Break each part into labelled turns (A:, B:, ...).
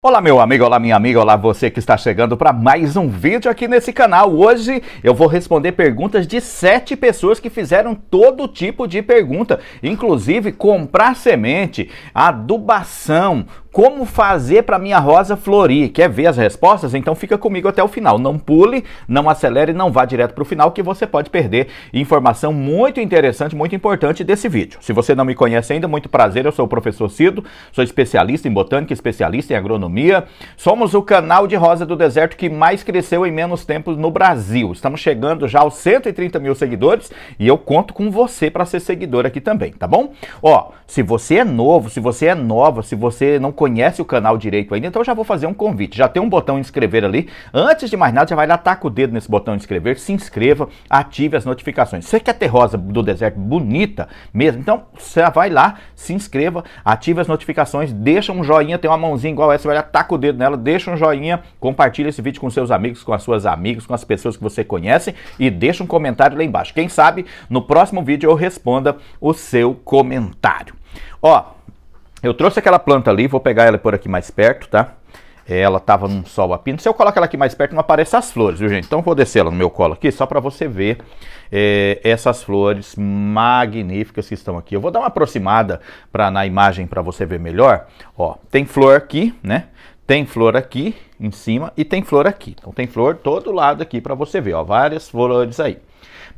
A: Olá meu amigo, olá minha amiga, olá você que está chegando para mais um vídeo aqui nesse canal. Hoje eu vou responder perguntas de sete pessoas que fizeram todo tipo de pergunta, inclusive comprar semente, adubação, como fazer para minha rosa florir. Quer ver as respostas? Então fica comigo até o final. Não pule, não acelere, não vá direto para o final que você pode perder informação muito interessante, muito importante desse vídeo. Se você não me conhece ainda, muito prazer, eu sou o professor Cido, sou especialista em botânica, especialista em agronomia. Somos o canal de rosa do deserto que mais cresceu em menos tempo no Brasil. Estamos chegando já aos 130 mil seguidores e eu conto com você para ser seguidor aqui também, tá bom? Ó, se você é novo, se você é nova, se você não conhece conhece o canal direito ainda, então já vou fazer um convite. Já tem um botão inscrever ali. Antes de mais nada, já vai lá, taca o dedo nesse botão inscrever, se inscreva, ative as notificações. Você quer é ter rosa do deserto bonita mesmo? Então, você vai lá, se inscreva, ative as notificações, deixa um joinha, tem uma mãozinha igual essa, vai lá, taca o dedo nela, deixa um joinha, compartilha esse vídeo com seus amigos, com as suas amigas, com as pessoas que você conhece e deixa um comentário lá embaixo. Quem sabe no próximo vídeo eu responda o seu comentário. Ó, eu trouxe aquela planta ali, vou pegar ela por aqui mais perto, tá? É, ela tava num sol a Se eu colocar ela aqui mais perto, não aparecem as flores, viu, gente? Então vou descer ela no meu colo aqui, só para você ver é, essas flores magníficas que estão aqui. Eu vou dar uma aproximada pra, na imagem para você ver melhor. Ó, tem flor aqui, né? Tem flor aqui em cima e tem flor aqui. Então tem flor todo lado aqui para você ver, ó, várias flores aí.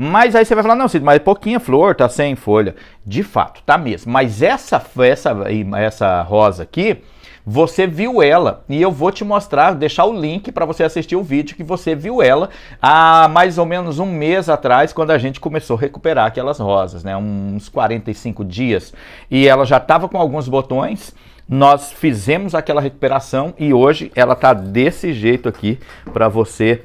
A: Mas aí você vai falar, não, Cid, mas é pouquinha flor, tá sem folha. De fato, tá mesmo. Mas essa, essa, essa rosa aqui, você viu ela e eu vou te mostrar, deixar o link para você assistir o vídeo que você viu ela há mais ou menos um mês atrás, quando a gente começou a recuperar aquelas rosas, né? Uns 45 dias. E ela já estava com alguns botões. Nós fizemos aquela recuperação e hoje ela tá desse jeito aqui para você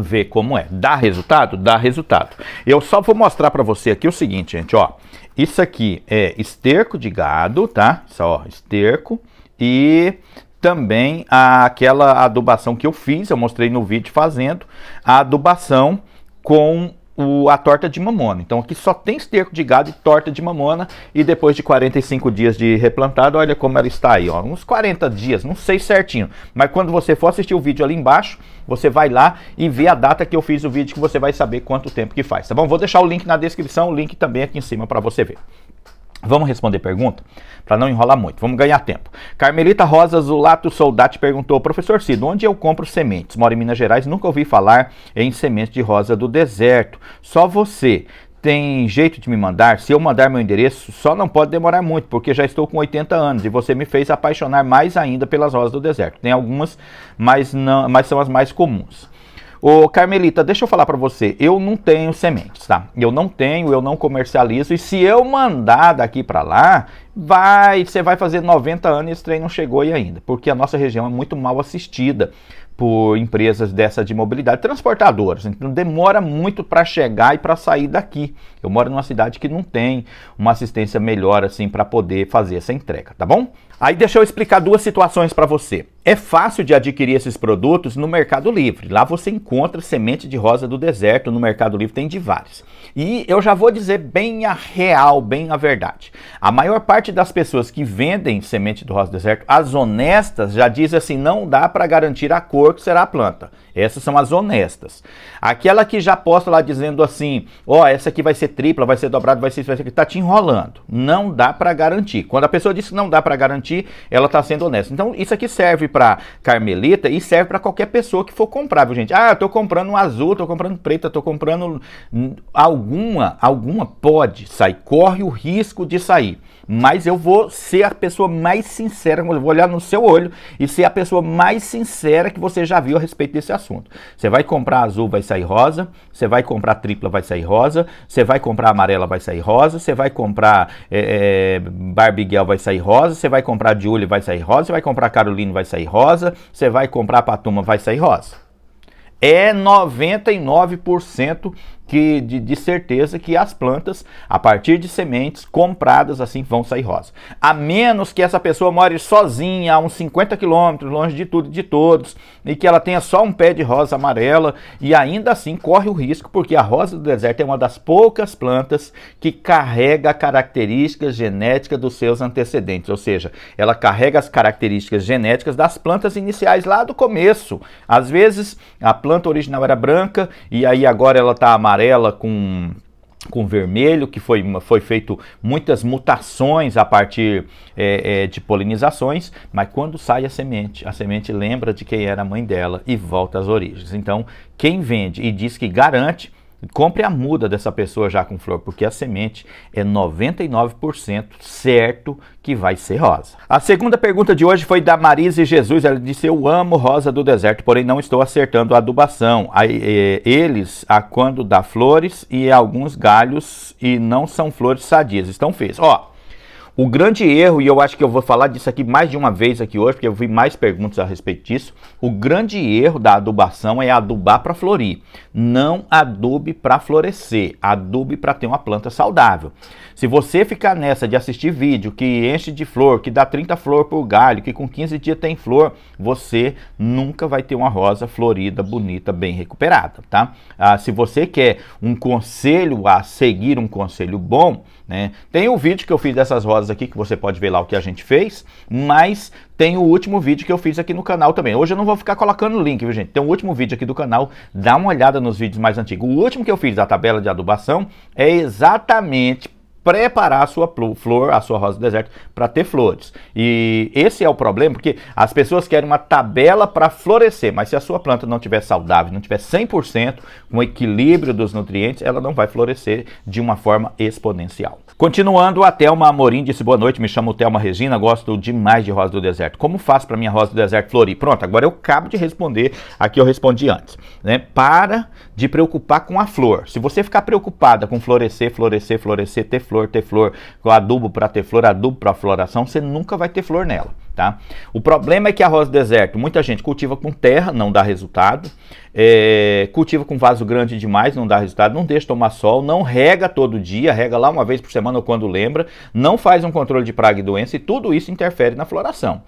A: ver como é. Dá resultado? Dá resultado. Eu só vou mostrar para você aqui o seguinte, gente, ó. Isso aqui é esterco de gado, tá? Só, esterco e também a, aquela adubação que eu fiz, eu mostrei no vídeo fazendo, a adubação com o, a torta de mamona. Então aqui só tem esterco de gado e torta de mamona. E depois de 45 dias de replantado, olha como ela está aí. Ó, uns 40 dias, não sei certinho. Mas quando você for assistir o vídeo ali embaixo, você vai lá e vê a data que eu fiz o vídeo que você vai saber quanto tempo que faz, tá bom? Vou deixar o link na descrição, o link também aqui em cima para você ver. Vamos responder pergunta? Para não enrolar muito, vamos ganhar tempo. Carmelita Rosa Zulato Soldati perguntou: Professor Cid, onde eu compro sementes? Moro em Minas Gerais, nunca ouvi falar em sementes de rosa do deserto. Só você tem jeito de me mandar? Se eu mandar meu endereço, só não pode demorar muito, porque já estou com 80 anos e você me fez apaixonar mais ainda pelas rosas do deserto. Tem algumas, mas, não, mas são as mais comuns. Ô, Carmelita, deixa eu falar para você. Eu não tenho sementes, tá? Eu não tenho, eu não comercializo. E se eu mandar daqui para lá, vai, você vai fazer 90 anos e esse trem não chegou aí ainda. Porque a nossa região é muito mal assistida por empresas dessa de mobilidade, transportadoras. Então demora muito para chegar e para sair daqui. Eu moro numa cidade que não tem uma assistência melhor assim para poder fazer essa entrega, tá bom? Aí deixa eu explicar duas situações para você. É fácil de adquirir esses produtos no Mercado Livre. Lá você encontra semente de rosa do deserto, no Mercado Livre tem de várias. E eu já vou dizer bem a real, bem a verdade. A maior parte das pessoas que vendem semente do rosa do deserto, as honestas, já dizem assim, não dá para garantir a cor que será a planta. Essas são as honestas. Aquela que já posta lá dizendo assim, ó, oh, essa aqui vai ser tripla, vai ser dobrada, vai ser isso, vai ser aquilo, tá te enrolando. Não dá para garantir. Quando a pessoa diz que não dá para garantir, ela está sendo honesta. Então isso aqui serve para Carmelita e serve para qualquer pessoa que for comprar, viu, gente? Ah, eu tô comprando azul, tô comprando preta, tô comprando alguma, alguma pode sair, corre o risco de sair. Mas eu vou ser a pessoa mais sincera, eu vou olhar no seu olho e ser a pessoa mais sincera que você já viu a respeito desse assunto. Você vai comprar azul, vai sair rosa. Você vai comprar tripla, vai sair rosa. Você vai comprar amarela, vai sair rosa. Você vai comprar é, eh, é, eh, Barbiguel, vai sair rosa. Você vai comprar Julie, vai sair rosa. Você vai comprar Carolina, vai sair rosa. Você vai comprar Patuma, vai sair rosa é 99% que de, de, certeza que as plantas, a partir de sementes compradas, assim vão sair rosa. A menos que essa pessoa more sozinha, a uns 50 quilômetros, longe de tudo e de todos, e que ela tenha só um pé de rosa amarela, e ainda assim corre o risco, porque a rosa do deserto é uma das poucas plantas que carrega a característica genética dos seus antecedentes, ou seja, ela carrega as características genéticas das plantas iniciais lá do começo. Às vezes a planta original era branca e aí agora ela está amarela amarela com com vermelho, que foi, foi feito muitas mutações a partir é, é, de polinizações, mas quando sai a semente, a semente lembra de quem era a mãe dela e volta às origens. Então, quem vende e diz que garante Compre a muda dessa pessoa já com flor, porque a semente é 99% certo que vai ser rosa. A segunda pergunta de hoje foi da Marise Jesus. Ela disse: Eu amo rosa do deserto, porém não estou acertando a adubação. Eles, a quando dá flores e alguns galhos, e não são flores sadias, estão feias. Ó. O grande erro, e eu acho que eu vou falar disso aqui mais de uma vez aqui hoje, porque eu vi mais perguntas a respeito disso. O grande erro da adubação é adubar para florir. Não adube para florescer, adube para ter uma planta saudável. Se você ficar nessa de assistir vídeo que enche de flor, que dá 30 flor por galho, que com 15 dias tem flor, você nunca vai ter uma rosa florida, bonita, bem recuperada, tá? Ah, se você quer um conselho a seguir, um conselho bom, né? Tem um vídeo que eu fiz dessas rosas aqui que você pode ver lá o que a gente fez, mas tem o último vídeo que eu fiz aqui no canal também. Hoje eu não vou ficar colocando o link, viu gente? Tem o último vídeo aqui do canal, dá uma olhada nos vídeos mais antigos. O último que eu fiz da tabela de adubação é exatamente preparar a sua flor, a sua rosa do deserto, para ter flores. E esse é o problema, porque as pessoas querem uma tabela para florescer, mas se a sua planta não tiver saudável, não tiver 100%, com um equilíbrio dos nutrientes, ela não vai florescer de uma forma exponencial. Continuando, a Thelma Amorim disse boa noite, me chamo Thelma Regina, gosto demais de rosa do deserto. Como faço para minha rosa do deserto florir? Pronto, agora eu acabo de responder Aqui eu respondi antes. Né? Para de preocupar com a flor. Se você ficar preocupada com florescer, florescer, florescer, ter flor, flor, ter flor, com adubo para ter flor, adubo para floração, você nunca vai ter flor nela, tá? O problema é que a rosa deserto, muita gente cultiva com terra, não dá resultado, é, cultiva com vaso grande demais, não dá resultado, não deixa tomar sol, não rega todo dia, rega lá uma vez por semana ou quando lembra, não faz um controle de praga e doença e tudo isso interfere na floração.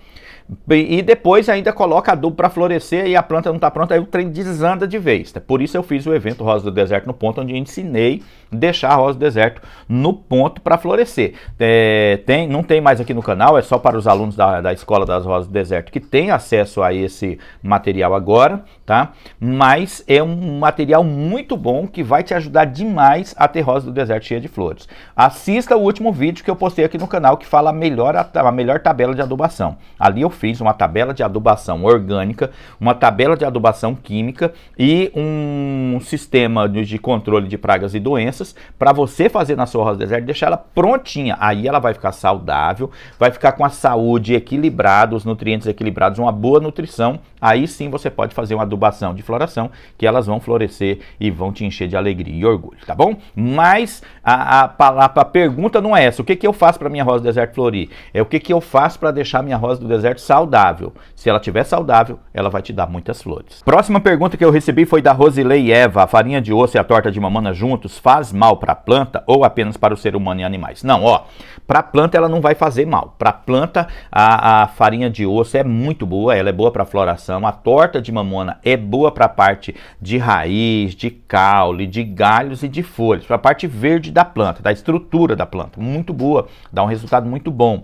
A: E depois ainda coloca adubo para florescer e a planta não está pronta, aí o trem desanda de vez. Tá? Por isso eu fiz o evento Rosa do Deserto no ponto, onde ensinei deixar a rosa do deserto no ponto para florescer. É, tem, não tem mais aqui no canal, é só para os alunos da, da Escola das Rosas do Deserto que tem acesso a esse material agora, tá? Mas é um material muito bom que vai te ajudar demais a ter rosa do deserto cheia de flores. Assista o último vídeo que eu postei aqui no canal que fala a melhor, a, melhor tabela de adubação. Ali eu fiz uma tabela de adubação orgânica, uma tabela de adubação química e um sistema de controle de pragas e doenças doenças para você fazer na sua rosa do deserto, deixar ela prontinha. Aí ela vai ficar saudável, vai ficar com a saúde equilibrada, os nutrientes equilibrados, uma boa nutrição. Aí sim você pode fazer uma adubação de floração, que elas vão florescer e vão te encher de alegria e orgulho, tá bom? Mas a, a, a, a pergunta não é essa. O que, que eu faço para minha rosa do deserto florir? É o que, que eu faço para deixar minha rosa do deserto saudável. Se ela tiver saudável, ela vai te dar muitas flores. Próxima pergunta que eu recebi foi da Rosilei Eva. A farinha de osso e a torta de mamona juntos fazem faz mal para a planta ou apenas para o ser humano e animais. Não, ó, para a planta ela não vai fazer mal. Para a planta, a farinha de osso é muito boa, ela é boa para floração, a torta de mamona é boa para a parte de raiz, de caule, de galhos e de folhas, para a parte verde da planta, da estrutura da planta, muito boa, dá um resultado muito bom.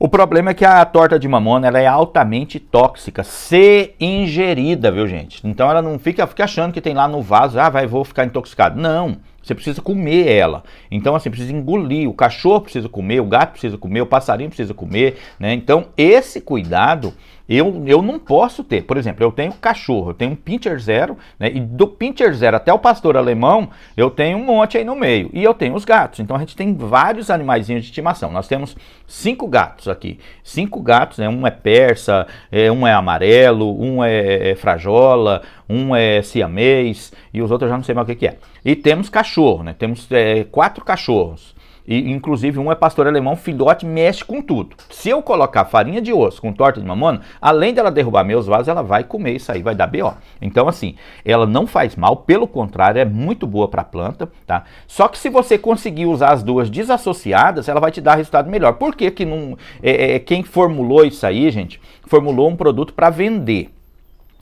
A: O problema é que a torta de mamona ela é altamente tóxica se ingerida, viu gente? Então ela não fica, fica achando que tem lá no vaso, ah, vai, vou ficar intoxicado. Não, você precisa comer ela. Então, assim, precisa engolir. O cachorro precisa comer, o gato precisa comer, o passarinho precisa comer, né? Então, esse cuidado eu, eu não posso ter. Por exemplo, eu tenho cachorro, eu tenho um pincher zero, né? E do pincher zero até o pastor alemão, eu tenho um monte aí no meio. E eu tenho os gatos. Então, a gente tem vários animaizinhos de estimação. Nós temos cinco gatos aqui. Cinco gatos, né? Um é persa, é, um é amarelo, um é, é frajola, um é siamês e os outros eu já não sei mais o que, que é. E temos cachorro, né? Temos é, quatro cachorros. E, inclusive, um é pastor alemão, filhote, mexe com tudo. Se eu colocar farinha de osso com torta de mamona, além dela derrubar meus vasos, ela vai comer isso aí, vai dar B.O. Então, assim, ela não faz mal, pelo contrário, é muito boa para a planta, tá? Só que se você conseguir usar as duas desassociadas, ela vai te dar resultado melhor. Por que que não... É, é, quem formulou isso aí, gente, formulou um produto para vender.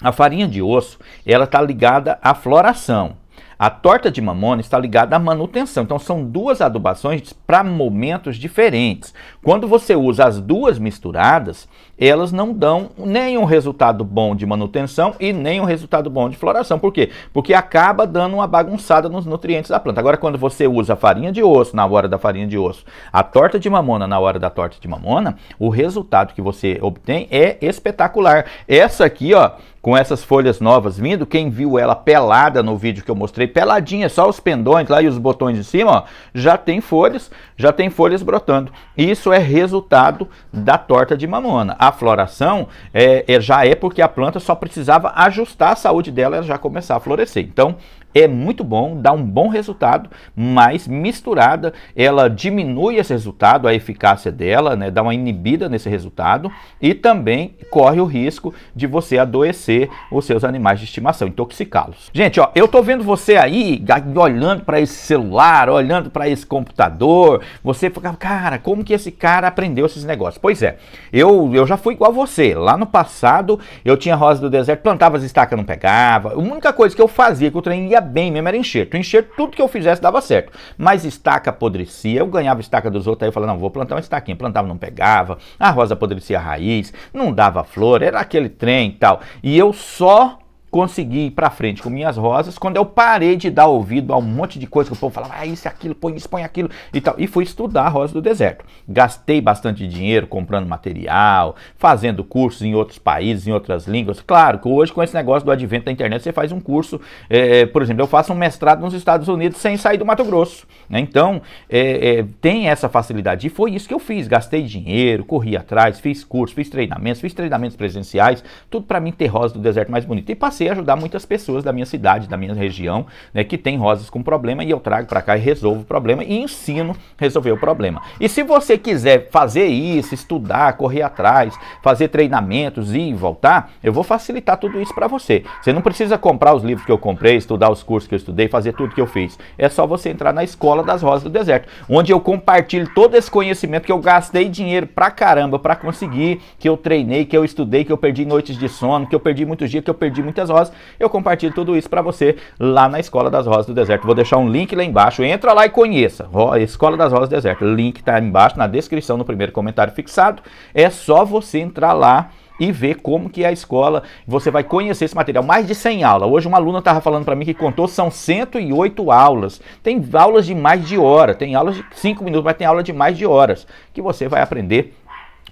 A: A farinha de osso, ela tá ligada à floração. A torta de mamona está ligada à manutenção. Então são duas adubações para momentos diferentes. Quando você usa as duas misturadas, elas não dão nenhum resultado bom de manutenção e nenhum resultado bom de floração. Por quê? Porque acaba dando uma bagunçada nos nutrientes da planta. Agora, quando você usa a farinha de osso na hora da farinha de osso, a torta de mamona na hora da torta de mamona, o resultado que você obtém é espetacular. Essa aqui, ó, com essas folhas novas vindo, quem viu ela pelada no vídeo que eu mostrei, peladinha, só os pendões lá e os botões de cima, ó, já tem folhas, já tem folhas brotando. Isso é resultado da torta de mamona a floração, é, é, já é porque a planta só precisava ajustar a saúde dela, ela já começar a florescer. Então, é muito bom, dá um bom resultado, mas misturada ela diminui esse resultado, a eficácia dela, né, dá uma inibida nesse resultado e também corre o risco de você adoecer os seus animais de estimação, intoxicá-los. Gente, ó, eu tô vendo você aí olhando para esse celular, olhando para esse computador, você fica, cara, como que esse cara aprendeu esses negócios? Pois é, eu, eu já fui igual você. Lá no passado eu tinha rosa do deserto, plantava as estacas, não pegava. A única coisa que eu fazia que o trem ia bem mesmo era enxerto. Enxerto, tudo que eu fizesse dava certo. Mas estaca apodrecia, eu ganhava estaca dos outros, aí eu falava, não, vou plantar uma estaquinha. Plantava, não pegava, a rosa apodrecia a raiz, não dava flor, era aquele trem e tal. E eu só consegui ir para frente com minhas rosas quando eu parei de dar ouvido a um monte de coisa que o povo falava, ah, isso, aquilo, põe isso, põe aquilo e tal. E fui estudar a rosa do deserto. Gastei bastante dinheiro comprando material, fazendo cursos em outros países, em outras línguas. Claro que hoje, com esse negócio do advento da internet, você faz um curso, é, por exemplo, eu faço um mestrado nos Estados Unidos sem sair do Mato Grosso. Né? Então, é, é, tem essa facilidade. E foi isso que eu fiz. Gastei dinheiro, corri atrás, fiz cursos, fiz treinamentos, fiz treinamentos presenciais, tudo para mim ter rosa do deserto mais bonita. E passei comecei a ajudar muitas pessoas da minha cidade, da minha região, né, que tem rosas com problema e eu trago para cá e resolvo o problema e ensino a resolver o problema. E se você quiser fazer isso, estudar, correr atrás, fazer treinamentos e voltar, eu vou facilitar tudo isso para você. Você não precisa comprar os livros que eu comprei, estudar os cursos que eu estudei, fazer tudo que eu fiz. É só você entrar na Escola das Rosas do Deserto, onde eu compartilho todo esse conhecimento que eu gastei dinheiro pra caramba para conseguir, que eu treinei, que eu estudei, que eu perdi noites de sono, que eu perdi muitos dias, que eu perdi muitas horas Rosas. Eu compartilho tudo isso para você lá na Escola das Rosas do Deserto. Vou deixar um link lá embaixo. Entra lá e conheça. Escola das Rosas do Deserto. Link tá embaixo na descrição no primeiro comentário fixado. É só você entrar lá e ver como que é a escola, você vai conhecer esse material, mais de 100 aulas. Hoje uma aluna estava falando para mim que contou, são 108 aulas. Tem aulas de mais de hora, tem aulas de 5 minutos, mas tem aula de mais de horas, que você vai aprender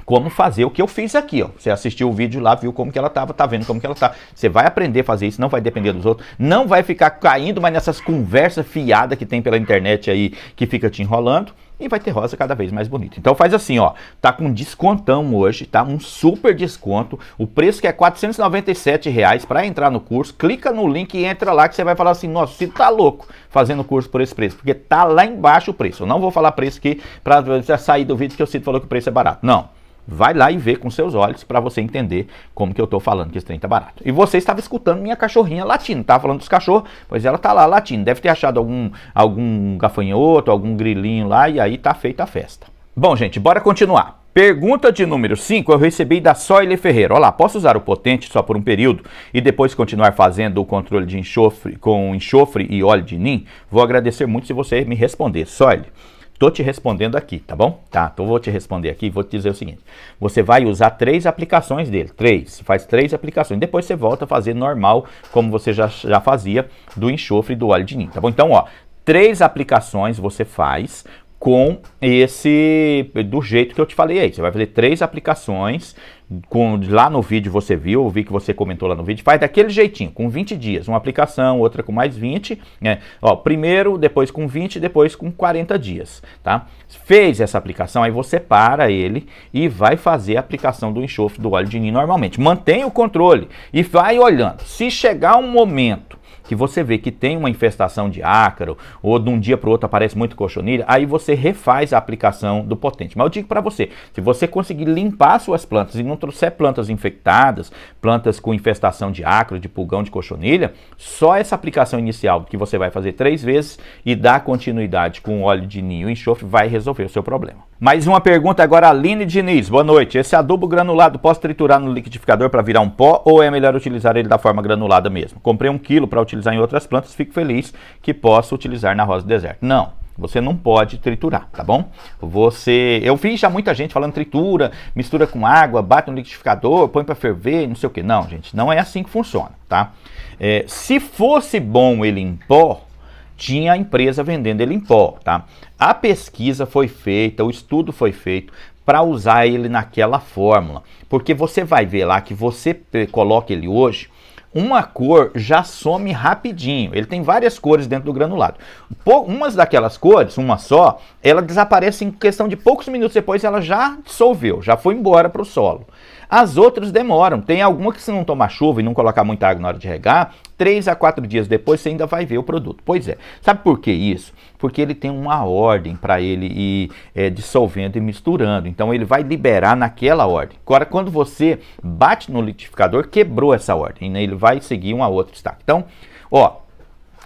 A: como fazer o que eu fiz aqui, ó. Você assistiu o vídeo lá, viu como que ela estava, tá vendo como que ela tá. Você vai aprender a fazer isso, não vai depender dos outros, não vai ficar caindo mais nessas conversas fiadas que tem pela internet aí, que fica te enrolando e vai ter rosa cada vez mais bonita. Então faz assim, ó, tá com descontão hoje, tá? Um super desconto. O preço que é R$ reais para entrar no curso. Clica no link e entra lá que você vai falar assim: "Nossa, você tá louco fazendo o curso por esse preço", porque tá lá embaixo o preço. Eu não vou falar preço aqui para sair do vídeo que o Cid falou que o preço é barato. Não. Vai lá e vê com seus olhos para você entender como que eu estou falando que esse trem tá barato. E você estava escutando minha cachorrinha latindo, tava falando dos cachorros, pois ela tá lá latindo. Deve ter achado algum, algum gafanhoto, algum grilinho lá e aí tá feita a festa. Bom, gente, bora continuar. Pergunta de número 5 eu recebi da Soile Ferreira. Olá, posso usar o potente só por um período e depois continuar fazendo o controle de enxofre com enxofre e óleo de nim? Vou agradecer muito se você me responder, Soile. Tô te respondendo aqui, tá bom? Tá, então vou te responder aqui, e vou te dizer o seguinte. Você vai usar três aplicações dele, três, faz três aplicações. Depois você volta a fazer normal, como você já, já fazia do enxofre e do óleo de ninho, tá bom? Então, ó, três aplicações você faz com esse, do jeito que eu te falei aí. Você vai fazer três aplicações com, lá no vídeo você viu, ouvi vi que você comentou lá no vídeo, faz daquele jeitinho, com 20 dias, uma aplicação, outra com mais 20, né? Ó, primeiro, depois com 20, depois com 40 dias, tá? Fez essa aplicação, aí você para ele e vai fazer a aplicação do enxofre do óleo de ninho normalmente. Mantém o controle e vai olhando. Se chegar um momento que você vê que tem uma infestação de ácaro, ou de um dia para o outro aparece muito cochonilha, aí você refaz a aplicação do potente. Mas eu digo para você, se você conseguir limpar suas plantas e não trouxer plantas infectadas, plantas com infestação de ácaro, de pulgão, de cochonilha, só essa aplicação inicial que você vai fazer três vezes e dar continuidade com óleo de ninho e enxofre vai resolver o seu problema. Mais uma pergunta agora, Aline Diniz. Boa noite. Esse adubo granulado posso triturar no liquidificador para virar um pó ou é melhor utilizar ele da forma granulada mesmo? Comprei um quilo para utilizar em outras plantas, fico feliz que posso utilizar na rosa do deserto. Não, você não pode triturar, tá bom? Você, eu vi já muita gente falando tritura, mistura com água, bate no liquidificador, põe para ferver, não sei o que. Não, gente, não é assim que funciona, tá? É, se fosse bom ele em pó, tinha a empresa vendendo ele em pó, tá? A pesquisa foi feita, o estudo foi feito para usar ele naquela fórmula, porque você vai ver lá que você coloca ele hoje, uma cor já some rapidinho. Ele tem várias cores dentro do granulado. Pou umas daquelas cores, uma só, ela desaparece em questão de poucos minutos depois, ela já dissolveu, já foi embora para o solo. As outras demoram. Tem alguma que se não tomar chuva e não colocar muita água na hora de regar, três a quatro dias depois você ainda vai ver o produto. Pois é. Sabe por que isso? Porque ele tem uma ordem para ele ir é, dissolvendo e misturando. Então ele vai liberar naquela ordem. Agora, quando você bate no liquidificador, quebrou essa ordem. Né? Ele vai seguir uma outra está. Então, ó,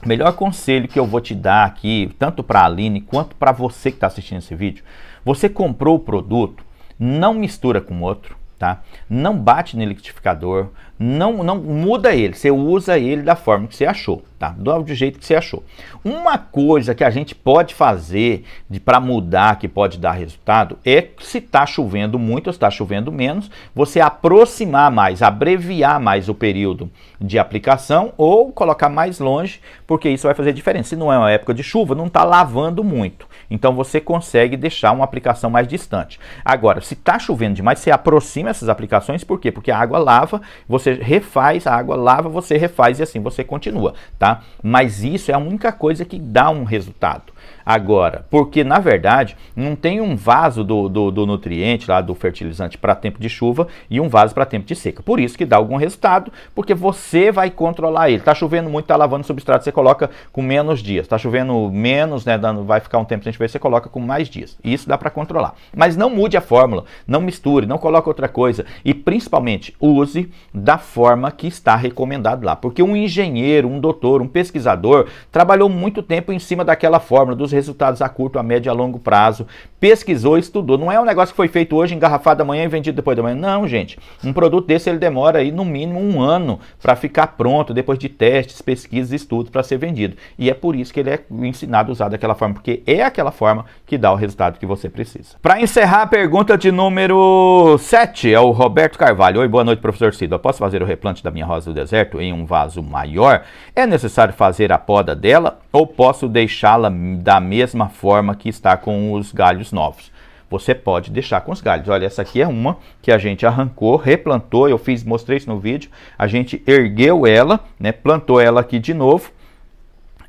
A: melhor conselho que eu vou te dar aqui, tanto para a Aline quanto para você que está assistindo esse vídeo, você comprou o produto, não mistura com outro, tá? Não bate no liquidificador, não, não muda ele, você usa ele da forma que você achou, tá? Do jeito que você achou. Uma coisa que a gente pode fazer para mudar, que pode dar resultado, é se está chovendo muito ou está chovendo menos, você aproximar mais, abreviar mais o período de aplicação ou colocar mais longe, porque isso vai fazer diferença. Se não é uma época de chuva, não está lavando muito. Então você consegue deixar uma aplicação mais distante. Agora, se está chovendo demais, você aproxima essas aplicações, por quê? Porque a água lava, você você refaz a água, lava, você refaz e assim você continua, tá? Mas isso é a única coisa que dá um resultado agora, porque na verdade não tem um vaso do, do, do nutriente lá do fertilizante para tempo de chuva e um vaso para tempo de seca. Por isso que dá algum resultado, porque você vai controlar ele. Tá chovendo muito, tá lavando substrato, você coloca com menos dias. Tá chovendo menos, né, dando, vai ficar um tempo sem chover, você coloca com mais dias. E isso dá para controlar. Mas não mude a fórmula, não misture, não coloque outra coisa e principalmente use da forma que está recomendado lá, porque um engenheiro, um doutor, um pesquisador trabalhou muito tempo em cima daquela fórmula dos resultados a curto, a médio e a longo prazo. Pesquisou, estudou. Não é um negócio que foi feito hoje, engarrafado amanhã e vendido depois da manhã. Não, gente. Um produto desse ele demora aí no mínimo um ano para ficar pronto, depois de testes, pesquisas, estudos, para ser vendido. E é por isso que ele é ensinado a usar daquela forma, porque é aquela forma que dá o resultado que você precisa. Para encerrar a pergunta de número 7, é o Roberto Carvalho. Oi, boa noite, professor Cido. Eu posso fazer o replante da minha rosa do deserto em um vaso maior? É necessário fazer a poda dela ou posso deixá-la da mesma forma que está com os galhos novos. Você pode deixar com os galhos. Olha, essa aqui é uma que a gente arrancou, replantou, eu fiz, mostrei isso no vídeo. A gente ergueu ela, né, plantou ela aqui de novo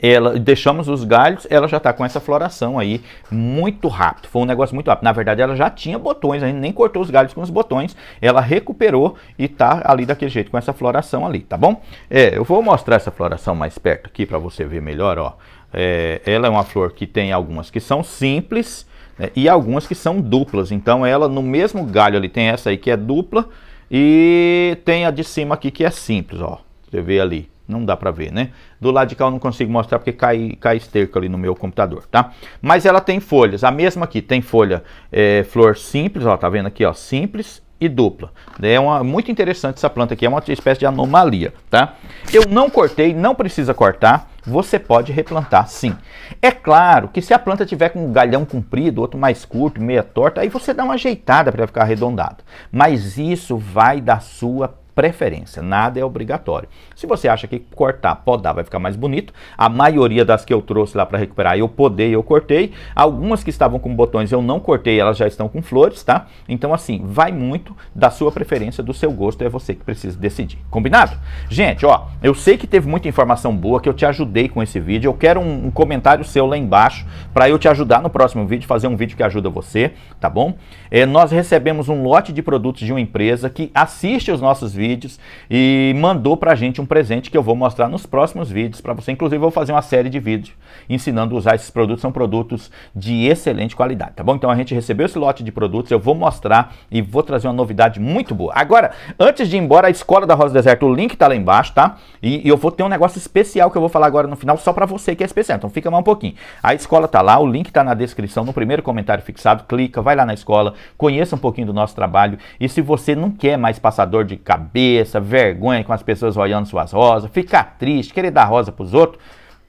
A: ela, deixamos os galhos, ela já está com essa floração aí muito rápido. Foi um negócio muito rápido. Na verdade, ela já tinha botões, ainda nem cortou os galhos com os botões. Ela recuperou e está ali daquele jeito, com essa floração ali, tá bom? É, eu vou mostrar essa floração mais perto aqui para você ver melhor, ó. É, ela é uma flor que tem algumas que são simples né, e algumas que são duplas. Então ela no mesmo galho ali tem essa aí que é dupla e tem a de cima aqui que é simples, ó. Você vê ali. Não dá pra ver, né? Do lado de cá eu não consigo mostrar porque cai, cai esterco ali no meu computador, tá? Mas ela tem folhas. A mesma aqui tem folha é, flor simples, ó. Tá vendo aqui, ó? Simples e dupla. É uma, muito interessante essa planta aqui, é uma espécie de anomalia, tá? Eu não cortei, não precisa cortar, você pode replantar sim. É claro que se a planta tiver com um galhão comprido, outro mais curto, meia torta, aí você dá uma ajeitada para ficar arredondado. Mas isso vai da sua preferência, nada é obrigatório. Se você acha que cortar, podar vai ficar mais bonito, a maioria das que eu trouxe lá para recuperar eu podei, eu cortei. Algumas que estavam com botões eu não cortei, elas já estão com flores, tá? Então assim, vai muito da sua preferência, do seu gosto, é você que precisa decidir. Combinado? Gente, ó, eu sei que teve muita informação boa, que eu te ajudei com esse vídeo, eu quero um, um comentário seu lá embaixo para eu te ajudar no próximo vídeo, fazer um vídeo que ajuda você, tá bom? É, nós recebemos um lote de produtos de uma empresa que assiste os nossos vídeos vídeos e mandou pra gente um presente que eu vou mostrar nos próximos vídeos para você. Inclusive, eu vou fazer uma série de vídeos ensinando a usar esses produtos. São produtos de excelente qualidade, tá bom? Então a gente recebeu esse lote de produtos, eu vou mostrar e vou trazer uma novidade muito boa. Agora, antes de ir embora, a Escola da Rosa Deserto, o link tá lá embaixo, tá? E, e eu vou ter um negócio especial que eu vou falar agora no final só para você que é especial. Então fica mais um pouquinho. A escola tá lá, o link tá na descrição, no primeiro comentário fixado, clica, vai lá na escola, conheça um pouquinho do nosso trabalho. E se você não quer mais passador de cabelo, cabeça, vergonha com as pessoas olhando suas rosas, ficar triste, querer dar rosa para os outros,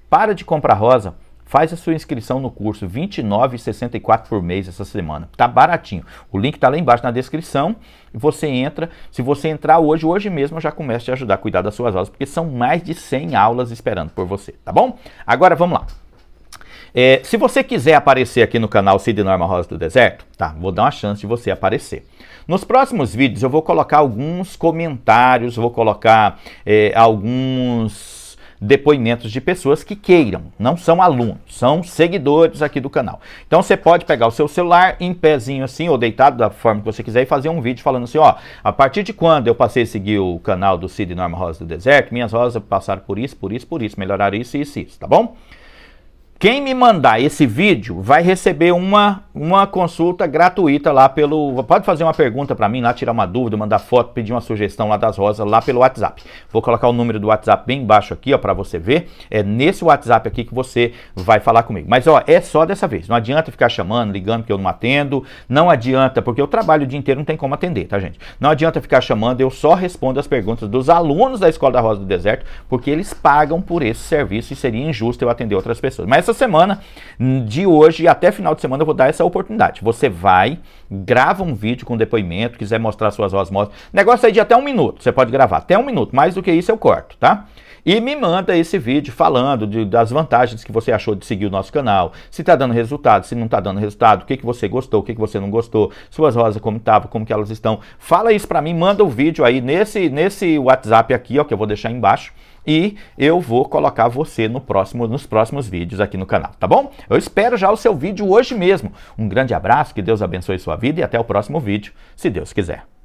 A: para de comprar rosa. Faz a sua inscrição no curso R$ 29,64 por mês essa semana. Tá baratinho. O link está lá embaixo na descrição. E você entra. Se você entrar hoje, hoje mesmo eu já começo a te ajudar a cuidar das suas aulas, porque são mais de 100 aulas esperando por você, tá bom? Agora vamos lá. É, se você quiser aparecer aqui no canal Cid Norma Rosa do Deserto, tá, vou dar uma chance de você aparecer. Nos próximos vídeos eu vou colocar alguns comentários, vou colocar é, alguns depoimentos de pessoas que queiram, não são alunos, são seguidores aqui do canal. Então você pode pegar o seu celular em pezinho assim, ou deitado da forma que você quiser, e fazer um vídeo falando assim: ó, a partir de quando eu passei a seguir o canal do Cid Norma Rosa do Deserto, minhas rosas passaram por isso, por isso, por isso, melhoraram isso, isso, isso, tá bom? Quem me mandar esse vídeo vai receber uma, uma consulta gratuita lá pelo. Pode fazer uma pergunta para mim lá, tirar uma dúvida, mandar foto, pedir uma sugestão lá das rosas lá pelo WhatsApp. Vou colocar o número do WhatsApp bem embaixo aqui, ó, para você ver. É nesse WhatsApp aqui que você vai falar comigo. Mas ó, é só dessa vez. Não adianta ficar chamando, ligando que eu não atendo. Não adianta, porque eu trabalho o dia inteiro, não tem como atender, tá, gente? Não adianta ficar chamando, eu só respondo as perguntas dos alunos da Escola da Rosa do Deserto, porque eles pagam por esse serviço e seria injusto eu atender outras pessoas. Mas essa semana, de hoje até final de semana, eu vou dar essa oportunidade. Você vai, grava um vídeo com depoimento, quiser mostrar suas osmoses. Negócio aí de até um minuto, você pode gravar até um minuto. Mais do que isso eu corto, tá? e me manda esse vídeo falando de, das vantagens que você achou de seguir o nosso canal, se está dando resultado, se não está dando resultado, o que, que você gostou, o que, que você não gostou, suas rosas como estavam, como que elas estão. Fala isso para mim, manda o um vídeo aí nesse, nesse WhatsApp aqui, ó, que eu vou deixar embaixo e eu vou colocar você no próximo, nos próximos vídeos aqui no canal, tá bom? Eu espero já o seu vídeo hoje mesmo. Um grande abraço, que Deus abençoe sua vida e até o próximo vídeo, se Deus quiser.